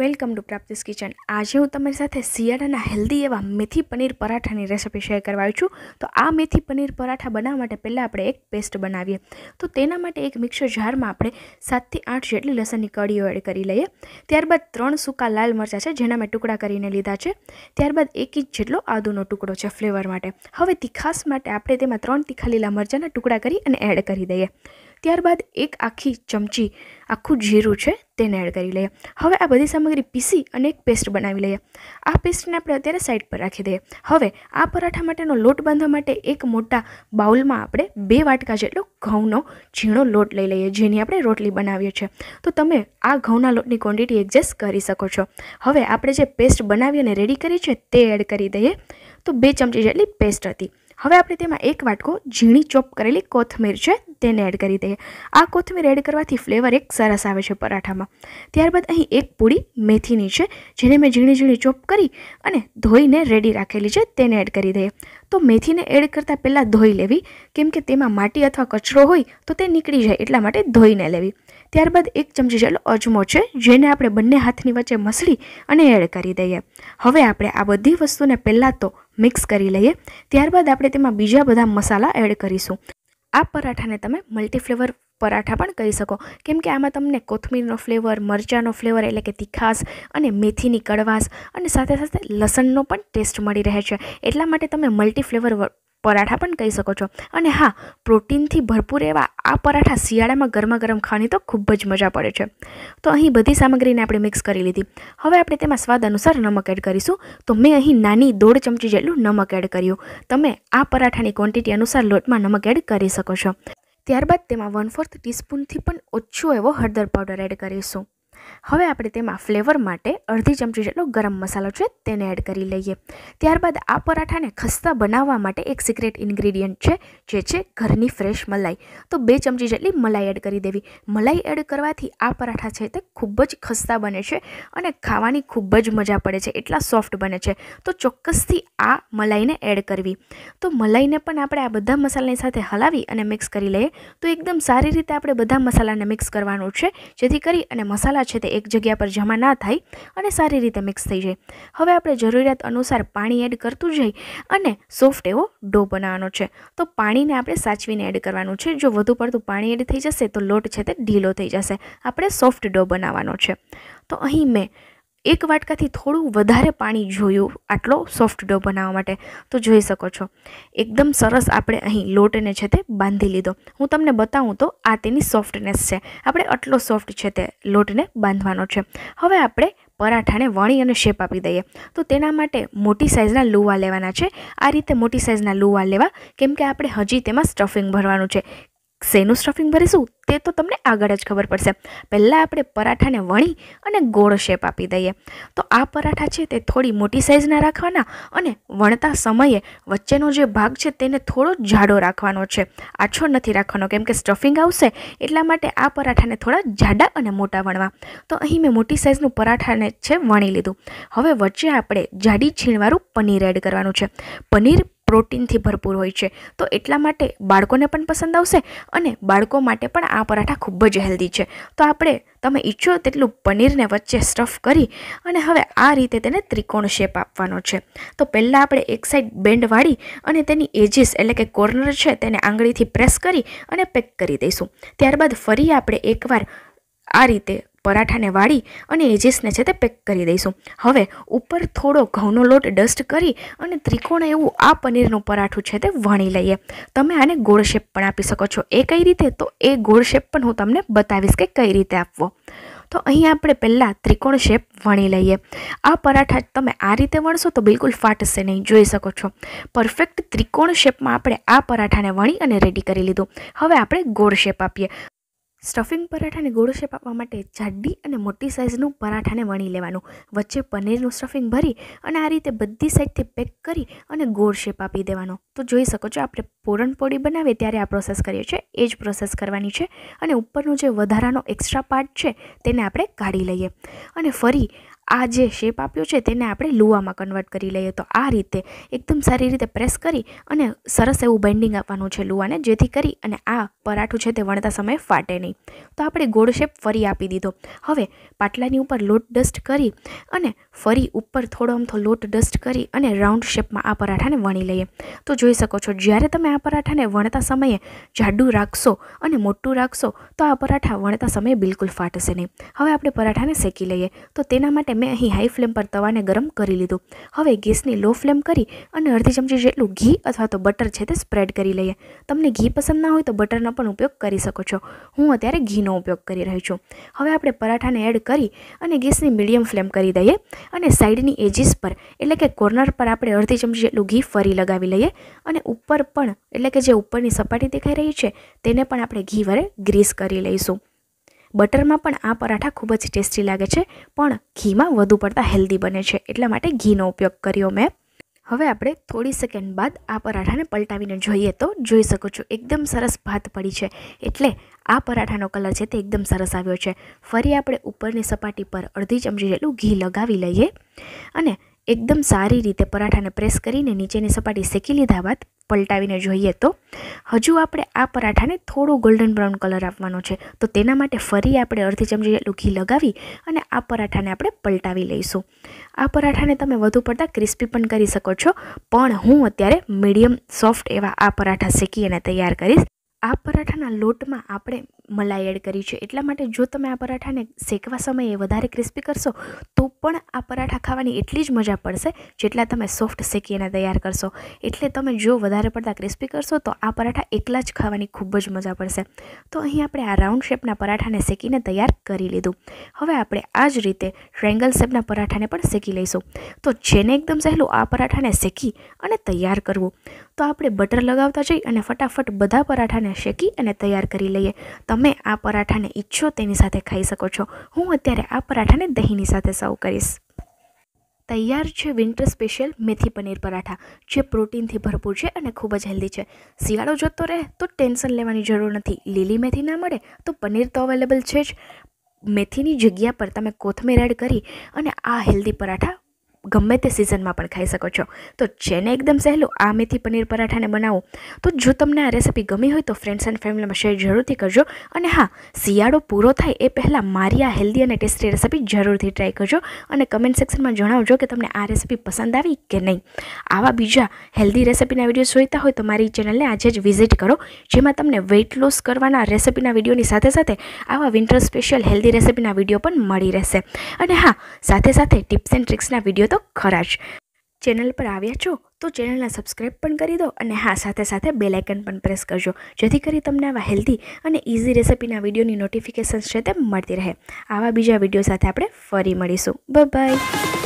welcome to પ્રાપ્તિસ kitchen આજે હું તમારી સાથે શિયાળાના હેલ્ધી એવા મેથી પનીર પરાઠાની રેસિપી શેર કરવા છું તો આ મેથી પનીર પરાઠા બનાવવા માટે પહેલાં આપણે એક પેસ્ટ બનાવીએ તો તેના માટે એક મિક્સર જારમાં આપણે સાતથી આઠ જેટલી લસણની કળીઓ એડ કરી લઈએ ત્યારબાદ ત્રણ સૂકા લાલ મરચાં છે જેના મેં ટુકડા કરીને લીધા છે ત્યારબાદ એક ઇંચ જેટલો આદુનો ટુકડો છે ફ્લેવર માટે હવે તીખાસ માટે આપણે તેમાં ત્રણ તીખા લીલા મરચાંના ટુકડા કરી અને એડ કરી દઈએ ત્યારબાદ એક આખી ચમચી આખું જીરું છે તેને એડ કરી લઈએ હવે આ બધી સામગ્રી પીસી અને એક પેસ્ટ બનાવી લઈએ આ પેસ્ટને આપણે અત્યારે સાઇડ પર રાખી દઈએ હવે આ પરાઠા માટેનો લોટ બાંધવા માટે એક મોટા બાઉલમાં આપણે બે વાટકા જેટલો ઘઉંનો ઝીણો લોટ લઈ લઈએ જેની આપણે રોટલી બનાવીએ છીએ તો તમે આ ઘઉંના લોટની ક્વોન્ટિટી એડજસ્ટ કરી શકો છો હવે આપણે જે પેસ્ટ બનાવી અને રેડી કરી છે તે એડ કરી દઈએ તો બે ચમચી જેટલી પેસ્ટ હતી હવે આપણે તેમાં એક વાટકો ઝીણી ચોપ કરેલી કોથમીર છે તેને એડ કરી દઈએ આ કોથમીર એડ કરવાથી ફ્લેવર એક સરસ આવે છે પરાઠામાં ત્યારબાદ અહીં એક પૂડી મેથીની છે જેને મેં ઝીણી ઝીણી ચોપ કરી અને ધોઈને રેડી રાખેલી છે તેને એડ કરી દઈએ તો મેથીને એડ કરતાં પહેલાં ધોઈ લેવી કેમ કે તેમાં માટી અથવા કચરો હોય તો તે નીકળી જાય એટલા માટે ધોઈને લેવી ત્યારબાદ એક ચમચી જેટલો અજમો છે જેને આપણે બંને હાથની વચ્ચે મસળી અને એડ કરી દઈએ હવે આપણે આ બધી વસ્તુને પહેલાં તો મિક્સ કરી લઈએ ત્યારબાદ આપણે તેમાં બીજા બધા મસાલા એડ કરીશું આ પરાઠાને તમે મલ્ટીફ્લેવર પરાઠા પણ કહી શકો કેમકે આમાં તમને કોથમીરનો ફ્લેવર મરચાંનો ફ્લેવર એટલે કે તીખાસ અને મેથીની કડવાશ અને સાથે સાથે લસણનો પણ ટેસ્ટ મળી રહે છે એટલા માટે તમે મલ્ટીફ્લેવર ફ્લેવર પરાઠા પણ કહી શકો છો અને હા પ્રોટીનથી ભરપૂર એવા આ પરાઠા શિયાળામાં ગરમા ગરમ ખાવાની તો ખૂબ જ મજા પડે છે તો અહીં બધી સામગ્રીને આપણે મિક્સ કરી લીધી હવે આપણે તેમાં સ્વાદ અનુસાર નમક એડ કરીશું તો મેં અહીં નાની દોઢ ચમચી જેટલું નમક એડ કર્યું તમે આ પરાઠાની ક્વોન્ટિટી અનુસાર લોટમાં નમક એડ કરી શકો છો ત્યારબાદ તેમાં વન ફોર્થ ટીસ્પૂનથી પણ ઓછો એવો હળદર પાવડર એડ કરીશું હવે આપણે તેમાં ફ્લેવર માટે અડધી ચમચી જેટલો ગરમ મસાલો છે તેને એડ કરી લઈએ ત્યારબાદ આ પરાઠાને ખસ્તા બનાવવા માટે એક સિક્રેટ ઇન્ગ્રીડિયન્ટ છે જે છે ઘરની ફ્રેશ મલાઈ તો બે ચમચી જેટલી મલાઈ એડ કરી દેવી મલાઈ એડ કરવાથી આ પરાઠા છે તે ખૂબ જ ખસ્તા બને છે અને ખાવાની ખૂબ જ મજા પડે છે એટલા સોફ્ટ બને છે તો ચોક્કસથી આ મલાઈને એડ કરવી તો મલાઈને પણ આપણે આ બધા મસાલાની સાથે હલાવી અને મિક્સ કરી લઈએ તો એકદમ સારી રીતે આપણે બધા મસાલાને મિક્સ કરવાનું છે જેથી કરી અને મસાલા છે તે એક જગ્યા પર જમા ના થાય અને સારી રીતે મિક્સ થઈ જાય હવે આપણે જરૂરિયાત અનુસાર પાણી એડ કરતું જઈ અને સોફ્ટ એવો ડો બનાવવાનો છે તો પાણીને આપણે સાચવીને એડ કરવાનું છે જો વધુ પડતું પાણી એડ થઈ જશે તો લોટ છે તે ઢીલો થઈ જશે આપણે સોફ્ટ ડો બનાવવાનો છે તો અહીં મેં એક વાટકાથી થોડું વધારે પાણી જોયું આટલો સોફ્ટ ડો બનાવવા માટે તો જોઈ શકો છો એકદમ સરસ આપણે અહીં લોટને છે તે બાંધી લીધો હું તમને બતાવું તો આ તેની સોફ્ટનેસ છે આપણે આટલો સોફ્ટ છે તે લોટને બાંધવાનો છે હવે આપણે પરાઠાને વણી અને શેપ આપી દઈએ તો તેના માટે મોટી સાઇઝના લુવા લેવાના છે આ રીતે મોટી સાઇઝના લુવા લેવા કેમ કે આપણે હજી તેમાં સ્ટફિંગ ભરવાનું છે શેનું સ્ટફિંગ ભરીશું તે તો તમને આગળ જ ખબર પડશે પહેલાં આપણે પરાઠાને વણી અને ગોળ શેપ આપી દઈએ તો આ પરાઠા છે તે થોડી મોટી સાઇઝના રાખવાના અને વણતા સમયે વચ્ચેનો જે ભાગ છે તેને થોડો જાડો રાખવાનો છે આછો નથી રાખવાનો કેમ કે સ્ટફિંગ આવશે એટલા માટે આ પરાઠાને થોડા જાડા અને મોટા વણવા તો અહીં મેં મોટી સાઇઝનું પરાઠાને છે વણી લીધું હવે વચ્ચે આપણે જાડી છીણવાળું પનીર એડ કરવાનું છે પનીર પ્રોટીનથી ભરપૂર હોય છે તો એટલા માટે બાળકોને પણ પસંદ આવશે અને બાળકો માટે પણ આ પરાઠા ખૂબ જ હેલ્ધી છે તો આપણે તમે ઈચ્છો તેટલું પનીરને વચ્ચે સ્ટફ કરી અને હવે આ રીતે તેને ત્રિકોણ શેપ આપવાનો છે તો પહેલાં આપણે એક સાઈડ બેન્ડ વાળી અને તેની એજીસ એટલે કે કોર્નર છે તેને આંગળીથી પ્રેસ કરી અને પેક કરી દઈશું ત્યારબાદ ફરી આપણે એકવાર આ રીતે પરાઠાને વાળી અને એજીસને છે તે પેક કરી દઈશું હવે ઉપર થોડો ઘઉંનો લોટ ડસ્ટ કરી અને ત્રિકોણ એવું આ પનીરનું પરાઠું છે તે વણી લઈએ તમે આને ગોળ શેપ પણ આપી શકો છો એ કઈ રીતે તો એ ગોળ શેપ પણ હું તમને બતાવીશ કે કઈ રીતે આપવો તો અહીં આપણે પહેલાં ત્રિકોણ શેપ વણી લઈએ આ પરાઠા તમે આ રીતે વણશો તો બિલકુલ ફાટશે નહીં જોઈ શકો છો પરફેક્ટ ત્રિકોણ શેપમાં આપણે આ પરાઠાને વણી અને રેડી કરી લીધું હવે આપણે ગોળ શેપ આપીએ સ્ટફિંગ પરાઠાને ગોળ શેપ આપવા માટે જાડી અને મોટી સાઇઝનું પરાઠાને વણી લેવાનું વચ્ચે પનીરનું સ્ટફિંગ ભરી અને આ રીતે બધી સાઈડથી પેક કરી અને ગોળ શેપ આપી દેવાનો તો જોઈ શકો છો આપણે પૂરણપોળી બનાવીએ ત્યારે આ પ્રોસેસ કરીએ છીએ એ જ પ્રોસેસ કરવાની છે અને ઉપરનો જે વધારાનો એક્સ્ટ્રા પાર્ટ છે તેને આપણે કાઢી લઈએ અને ફરી આ જે શેપ આપ્યો છે તેને આપણે લુવામાં કન્વર્ટ કરી લઈએ તો આ રીતે એકદમ સારી રીતે પ્રેસ કરી અને સરસ એવું બેન્ડિંગ આપવાનું છે લુવાને જેથી કરી અને આ પરાઠું છે તે વણતા સમયે ફાટે નહીં તો આપણે ગોળ શેપ ફરી આપી દીધો હવે પાટલાની ઉપર લોટ ડસ્ટ કરી અને ફરી ઉપર થોડો અમથો લોટ ડસ્ટ કરી અને રાઉન્ડ શેપમાં આ પરાઠાને વણી લઈએ તો જોઈ શકો છો જ્યારે તમે આ પરાઠાને વણતા સમયે જાડું રાખશો અને મોટું રાખશો તો આ પરાઠા વણતા સમયે બિલકુલ ફાટશે નહીં હવે આપણે પરાઠાને શેકી લઈએ તો તેના માટે માટે મેં અહીં હાઈ ફ્લેમ પર તવાને ગરમ કરી લીધું હવે ગેસની લો ફ્લેમ કરી અને અડધી ચમચી જેટલું ઘી અથવા તો બટર છે તે સ્પ્રેડ કરી લઈએ તમને ઘી પસંદ ના હોય તો બટરનો પણ ઉપયોગ કરી શકો છો હું અત્યારે ઘીનો ઉપયોગ કરી રહી છું હવે આપણે પરાઠાને એડ કરી અને ગેસની મીડિયમ ફ્લેમ કરી દઈએ અને સાઈડની એજીસ પર એટલે કે કોર્નર પર આપણે અડધી ચમચી જેટલું ઘી ફરી લગાવી લઈએ અને ઉપર પણ એટલે કે જે ઉપરની સપાટી દેખાઈ રહી છે તેને પણ આપણે ઘી વડે ગ્રીસ કરી લઈશું બટરમાં પણ આ પરાઠા ખૂબ જ ટેસ્ટી લાગે છે પણ ઘીમાં વધુ પડતા હેલ્ધી બને છે એટલા માટે ઘીનો ઉપયોગ કર્યો મેં હવે આપણે થોડી સેકન્ડ બાદ આ પરાઠાને પલટાવીને જોઈએ તો જોઈ શકો છો એકદમ સરસ ભાત પડી છે એટલે આ પરાઠાનો કલર છે તે એકદમ સરસ આવ્યો છે ફરી આપણે ઉપરની સપાટી પર અડધી ચમચી જેટલું ઘી લગાવી લઈએ અને એકદમ સારી રીતે પરાઠાને પ્રેસ કરીને નીચેની સપાટી શેકી લીધા બાદ પલટાવીને જોઈએ તો હજુ આપણે આ પરાઠાને થોડો ગોલ્ડન બ્રાઉન કલર આપવાનો છે તો તેના માટે ફરી આપણે અડધી ચમચી જેટલું ઘી લગાવી અને આ પરાઠાને આપણે પલટાવી લઈશું આ પરાઠાને તમે વધુ પડતા ક્રિસ્પી પણ કરી શકો છો પણ હું અત્યારે મીડિયમ સોફ્ટ એવા આ પરાઠા શેકી અને તૈયાર કરીશ આ પરાઠાના લોટમાં આપણે મલાઈ એડ કરી છે એટલા માટે જો તમે આ પરાઠાને શેકવા સમયે વધારે ક્રિસ્પી કરશો તો પણ આ પરાઠા ખાવાની એટલી જ મજા પડશે જેટલા તમે સોફ્ટ શેકીને તૈયાર કરશો એટલે તમે જો વધારે પડતા ક્રિસ્પી કરશો તો આ પરાઠા એકલા જ ખાવાની ખૂબ જ મજા પડશે તો અહીં આપણે આ રાઉન્ડ શેપના પરાઠાને શેકીને તૈયાર કરી લીધું હવે આપણે આ જ રીતે ટ્રેંગલ શેપના પરાઠાને પણ શેકી લઈશું તો જેને એકદમ સહેલું આ પરાઠાને શેકી અને તૈયાર કરવું તો આપણે બટર લગાવતા જઈ અને ફટાફટ બધા પરાઠાને શેકી અને તૈયાર કરી લઈએ તમે આ પરાઠાને ઈચ્છો તેની સાથે ખાઈ શકો છો હું અત્યારે આ પરાઠાને દહીંની સાથે સર્વ કરીશ તૈયાર છે વિન્ટર સ્પેશિયલ મેથી પનીર પરાઠા જે પ્રોટીનથી ભરપૂર છે અને ખૂબ જ હેલ્ધી છે શિયાળો જતો રહે તો ટેન્શન લેવાની જરૂર નથી લીલી મેથી ના મળે તો પનીર તો અવેલેબલ છે જ મેથીની જગ્યા પર તમે કોથમીર એડ કરી અને આ હેલ્ધી પરાઠા ગમે તે સિઝનમાં પણ ખાઈ શકો છો તો જેને એકદમ સહેલું આ મેથી પનીર પરાઠાને બનાવો તો જો તમને આ રેસિપી ગમી હોય તો ફ્રેન્ડ્સ એન્ડ ફેમિલીમાં શેર જરૂરથી કરજો અને હા શિયાળો પૂરો થાય એ પહેલાં મારી આ હેલ્ધી અને ટેસ્ટી રેસીપી જરૂરથી ટ્રાય કરજો અને કમેન્ટ સેક્શનમાં જણાવજો કે તમને આ રેસીપી પસંદ આવી કે નહીં આવા બીજા હેલ્ધી રેસિપીના વિડીયો જોઈતા હોય તો મારી ચેનલને આજે જ વિઝિટ કરો જેમાં તમને વેઇટ લોસ કરવાના રેસિપીના વિડીયોની સાથે સાથે આવા વિન્ટર સ્પેશિયલ હેલ્ધી રેસીપીના વિડીયો પણ મળી રહેશે અને હા સાથે સાથે ટિપ્સ એન્ડ ટ્રિક્સના વિડીયો તો ખરા જ ચેનલ પર આવ્યા છો તો ચેનલને સબસ્ક્રાઈબ પણ કરી દો અને હા સાથે સાથે બેલ પણ પ્રેસ કરજો જેથી કરી તમને આવા હેલ્ધી અને ઇઝી રેસિપીના વિડીયોની નોટિફિકેશન્સ છે તે મળતી રહે આવા બીજા વિડીયો સાથે આપણે ફરી મળીશું બાય